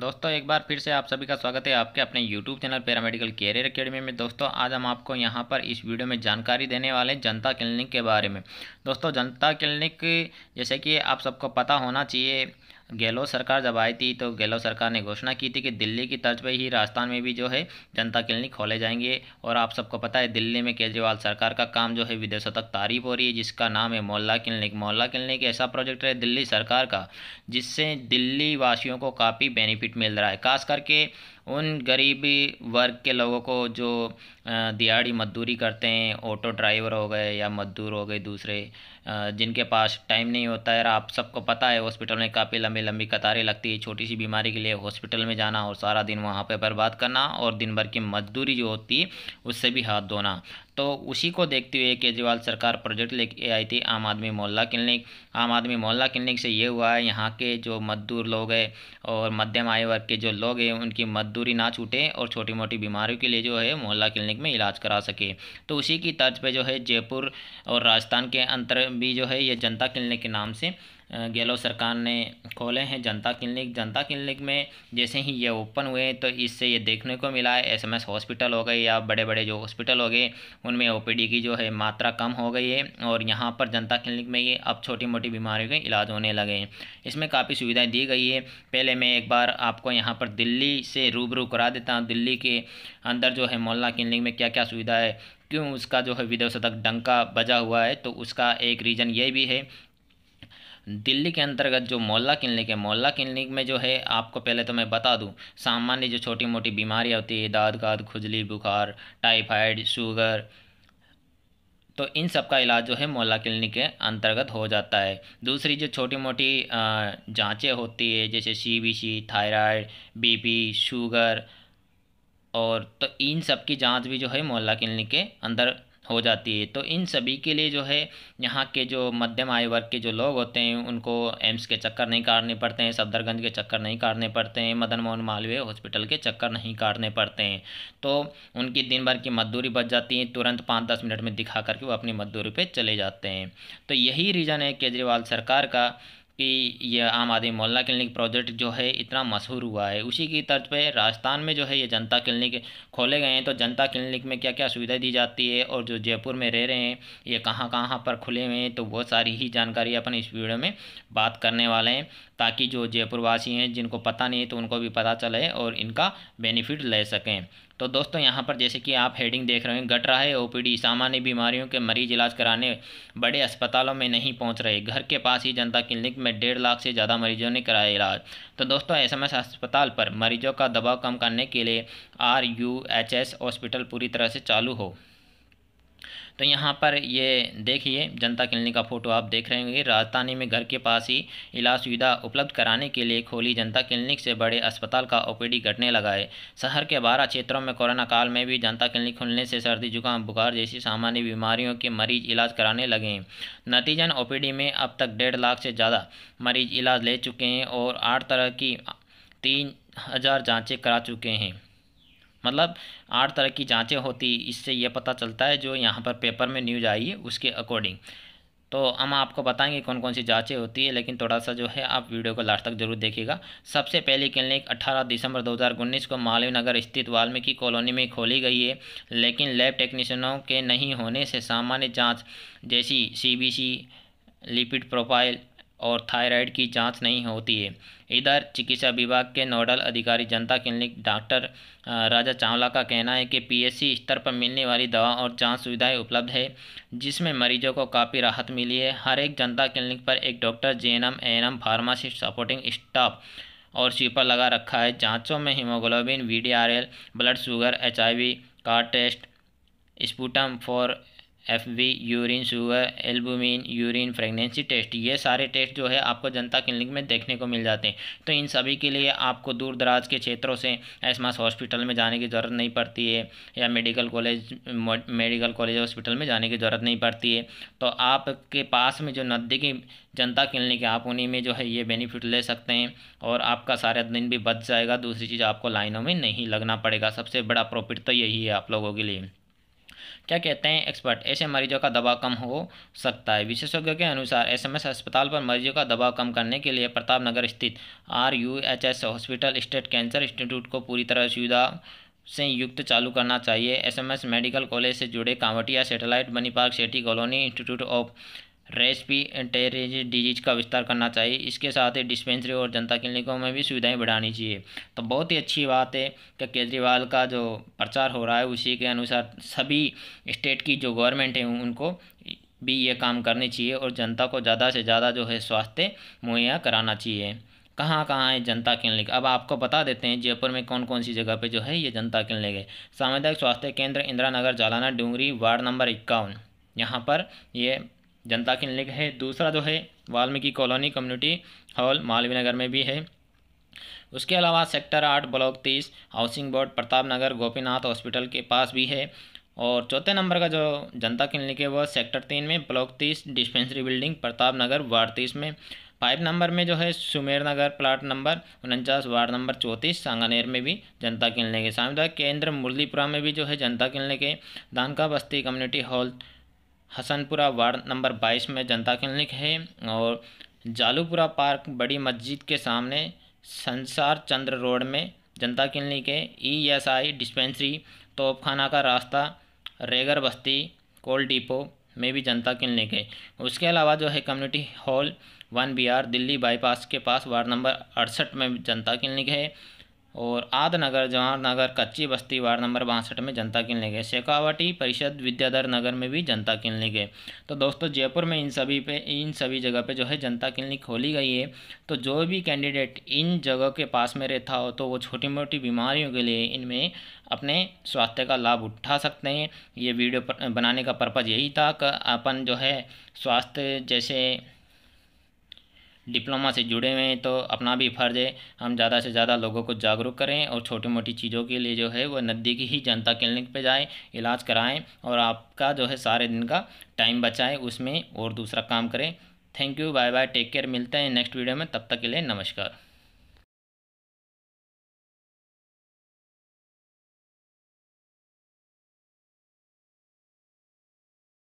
दोस्तों एक बार फिर से आप सभी का स्वागत है आपके अपने YouTube channel paramedical career academy में दोस्तों आज हम आपको यहाँ पर इस वीडियो में जानकारी देने वाले हैं जनता क्लिनिक के बारे में दोस्तों जनता क्लिनिक जैसे कि आप सबको पता होना चाहिए गहलोत सरकार जब आई थी तो गहलोत सरकार ने घोषणा की थी कि दिल्ली की तर्ज पर ही राजस्थान में भी जो है जनता क्लिनिक खोले जाएंगे और आप सबको पता है दिल्ली में केजरीवाल सरकार का काम जो है विदेशों तक तारीफ हो रही है जिसका नाम है मोहल्ला क्लिनिक मोहल्ला क्लिनिक ऐसा प्रोजेक्ट है दिल्ली सरकार का जिससे दिल्ली वासियों को काफ़ी बेनिफिट मिल रहा है खास करके उन गरीबी वर्ग के लोगों को जो दिहाड़ी मजदूरी करते हैं ऑटो ड्राइवर हो गए या मजदूर हो गए दूसरे जिनके पास टाइम नहीं होता है आप सबको पता है हॉस्पिटल में काफ़ी लंबी लंबी कतारें लगती है छोटी सी बीमारी के लिए हॉस्पिटल में जाना और सारा दिन वहाँ पर बर्बाद करना और दिन भर की मजदूरी जो होती है उससे भी हाथ धोना तो उसी को देखते हुए केजरीवाल सरकार प्रोजेक्ट लेके आई थी आम आदमी मोहल्ला क्लिनिक आम आदमी मोहल्ला क्लिनिक से ये हुआ है यहाँ के जो मजदूर लोग हैं और मध्यम आय वर्ग के जो लोग हैं उनकी मजदूरी ना छूटे और छोटी मोटी बीमारियों के लिए जो है मोहल्ला क्लिनिक में इलाज करा सके तो उसी की तर्ज पर जो है जयपुर और राजस्थान के अंतर भी जो है ये जनता क्लिनिक के नाम से गहलोत सरकार ने खोले हैं जनता क्लिनिक जनता क्लिनिक में जैसे ही ये ओपन हुए तो इससे ये देखने को मिला है एसएमएस हॉस्पिटल हो गए या बड़े बड़े जो हॉस्पिटल हो गए उनमें ओपीडी की जो है मात्रा कम हो गई है और यहाँ पर जनता क्लिनिक में ये अब छोटी मोटी बीमारियों के इलाज होने लगे हैं इसमें काफ़ी सुविधाएँ दी गई है पहले मैं एक बार आपको यहाँ पर दिल्ली से रूबरू करा देता हूँ दिल्ली के अंदर जो है मोहल्ला क्लिनिक में क्या क्या सुविधा है क्यों उसका जो है विदेशों तक डंका बजा हुआ है तो उसका एक रीज़न ये भी है दिल्ली के अंतर्गत जो मोहल्ला क्लिनिक है मोहल्ला क्लिनिक में जो है आपको पहले तो मैं बता दूं सामान्य जो छोटी मोटी बीमारियां होती है दाद गाद खुजली बुखार टाइफाइड शुगर तो इन सब का इलाज जो है मोहल्ला क्लिनिक के अंतर्गत हो जाता है दूसरी जो छोटी मोटी जाँचें होती है जैसे सी थायराइड पी शुगर और तो इन सब की जांच भी जो है मोहल्ला क्लिनिक के अंदर हो जाती है तो इन सभी के लिए जो है यहाँ के जो मध्यम आयु वर्ग के जो लोग होते हैं उनको एम्स के चक्कर नहीं काटने पड़ते हैं सफदरगंज के चक्कर नहीं काटने पड़ते हैं मदन मोहन मालवीय हॉस्पिटल के चक्कर नहीं काटने पड़ते हैं तो उनकी दिन भर की मजदूरी बच जाती है तुरंत पाँच दस मिनट में दिखा करके वो अपनी मजदूरी पर चले जाते हैं तो यही रीज़न है केजरीवाल सरकार का कि यह आम आदमी मोहल्ला क्लिनिक प्रोजेक्ट जो है इतना मशहूर हुआ है उसी की तर्ज पर राजस्थान में जो है ये जनता क्लिनिक खोले गए हैं तो जनता क्लिनिक में क्या क्या सुविधा दी जाती है और जो जयपुर में रह रहे हैं ये कहाँ कहाँ पर खुले हुए हैं तो वो सारी ही जानकारी अपन इस वीडियो में बात करने वाले हैं ताकि जो जयपुरवासी हैं जिनको पता नहीं है तो उनको भी पता चले और इनका बेनिफिट ले सकें तो दोस्तों यहाँ पर जैसे कि आप हेडिंग देख रहे हैं घट रहा है ओपीडी सामान्य बीमारियों के मरीज इलाज कराने बड़े अस्पतालों में नहीं पहुँच रहे घर के पास ही जनता क्लिनिक में डेढ़ लाख से ज़्यादा मरीजों ने कराया इलाज तो दोस्तों एस अस्पताल पर मरीजों का दबाव कम करने के लिए R U H S hospital पूरी तरह से चालू हो तो यहाँ पर ये देखिए जनता क्लिनिक का फ़ोटो आप देख रहे होंगे राजधानी में घर के पास ही इलाज सुविधा उपलब्ध कराने के लिए खोली जनता क्लिनिक से बड़े अस्पताल का ओपीडी घटने लगा है शहर के बारह क्षेत्रों में कोरोना काल में भी जनता क्लिनिक खुलने से सर्दी जुकाम बुखार जैसी सामान्य बीमारियों के मरीज इलाज कराने लगे हैं नतीजन ओ में अब तक डेढ़ लाख से ज़्यादा मरीज इलाज ले चुके हैं और आठ तरह की तीन हज़ार जाँचें करा चुके हैं मतलब आठ तरह की जांचें होती इससे ये पता चलता है जो यहाँ पर पेपर में न्यूज आई है उसके अकॉर्डिंग तो हम आपको बताएंगे कौन कौन सी जांचें होती है लेकिन थोड़ा सा जो है आप वीडियो को लास्ट तक जरूर देखिएगा सबसे पहली क्लिनिक 18 दिसंबर 2019 को मालवीय नगर स्थित वाल्मीकि कॉलोनी में खोली गई है लेकिन लैब टेक्नीशियनों के नहीं होने से सामान्य जांच जैसी सीबीसी लिपिड प्रोफाइल और थायराइड की जांच नहीं होती है इधर चिकित्सा विभाग के नोडल अधिकारी जनता क्लिनिक डॉक्टर राजा चावला का कहना है कि पीएससी स्तर पर मिलने वाली दवा और जांच सुविधाएं उपलब्ध है जिसमें मरीजों को काफ़ी राहत मिली है हर एक जनता क्लिनिक पर एक डॉक्टर जे एन फार्मासिस्ट सपोर्टिंग स्टाफ और स्वीपर लगा रखा है जाँचों में हीमोग्लोबिन वी ब्लड शुगर एच का test sputum for F B urine sugar albumin urine pregnancy test ये सारे टेस्ट जो है आपको जनता क्लिनिक में देखने को मिल जाते हैं तो इन सभी के लिए आपको दूर दराज के क्षेत्रों से एसमास हॉस्पिटल में जाने की ज़रूरत नहीं पड़ती है या medical college medical college hospital में जाने की ज़रूरत नहीं पड़ती है तो आपके पास में जो नज़दीकी जनता क्लिनिक है आप उन्हीं में जो है ये बेनिफिट ले सकते हैं और आपका सारा दिन भी बच जाएगा दूसरी चीज़ आपको लाइनों में नहीं लगना पड़ेगा सबसे बड़ा प्रॉफिट तो यही है आप लोगों के लिए क्या कहते हैं एक्सपर्ट ऐसे मरीजों का दबाव कम हो सकता है विशेषज्ञों के अनुसार एसएमएस अस्पताल पर मरीजों का दबाव कम करने के लिए प्रताप नगर स्थित R U H S hospital state cancer institute को पूरी तरह सुविधा से युक्त चालू करना चाहिए एसएमएस मेडिकल कॉलेज से जुड़े Kanwatia satellite park Sethi colony institute of टेरेज डिजीज का विस्तार करना चाहिए इसके साथ ही डिस्पेंसरी और जनता क्लिनिकों में भी सुविधाएं बढ़ानी चाहिए तो बहुत ही अच्छी बात है कि केजरीवाल का जो प्रचार हो रहा है उसी के अनुसार सभी स्टेट की जो गवर्नमेंट है उनको भी ये काम करनी चाहिए और जनता को ज़्यादा से ज़्यादा जो है स्वास्थ्य मुहैया कराना चाहिए कहाँ कहाँ है जनता क्लिनिक अब आपको बता देते हैं जयपुर में कौन कौन सी जगह पे जो है ये जनता क्लिनिक है सामुदायिक स्वास्थ्य केंद्र इंदिरा नगर जालाना डूंगरी वार्ड नंबर इक्यावन यहाँ पर ये जनता क्लिनिक है दूसरा जो तो है Valmiki colony community hall Malviya Nagar में भी है उसके अलावा सेक्टर आठ ब्लॉक तीस housing board Pratap Nagar Gopinath hospital के पास भी है और चौथे नंबर का जो जनता क्लिनिक है वह सेक्टर तीन में ब्लॉक तीस dispensary building Pratap Nagar ward तीस में फाइव नंबर में जो है सुमेर नगर प्लाट नंबर उनचास वार्ड नंबर चौंतीस सांगानेर में भी जनता क्लिनिक है सामुदायिक तो केंद्र मुरलीपुरा में भी जो है जनता क्लिनिक है दानका बस्ती community hall Hasanpura ward number 22 में जनता क्लिनिक है और जालूपुरा पार्क बड़ी मस्जिद के सामने संसार चंद्र रोड में जनता क्लिनिक है ई एस आई डिस्पेंसरी तोपखाना का रास्ता रेगर बस्ती कोल डिपो में भी जनता क्लिनिक है उसके अलावा जो है community hall one B R Delhi bypass के पास वार्ड नंबर अड़सठ में जनता क्लिनिक है और आद नगर जवाहर नगर कच्ची बस्ती वार्ड नंबर बासठ में जनता किनले गए शेखावटी परिषद विद्याधर नगर में भी जनता किनले गए तो दोस्तों जयपुर में इन सभी पे इन सभी जगह पे जो है जनता क्लिनिक खोली गई है तो जो भी कैंडिडेट इन जगह के पास में रहता हो तो वो छोटी मोटी बीमारियों के लिए इनमें अपने स्वास्थ्य का लाभ उठा सकते हैं ये वीडियो बनाने का पर्पज़ यही था कि अपन जो है स्वास्थ्य जैसे डिप्लोमा से जुड़े हुए हैं तो अपना भी फ़र्ज है हम ज़्यादा से ज़्यादा लोगों को जागरूक करें और छोटी मोटी चीज़ों के लिए जो है वह नज़दीकी ही जनता क्लिनिक पर जाएँ इलाज कराएँ और आपका जो है सारे दिन का टाइम बचाएँ उसमें और दूसरा काम करें thank you bye bye take care मिलते हैं नेक्स्ट वीडियो में तब तक के लिए नमस्कार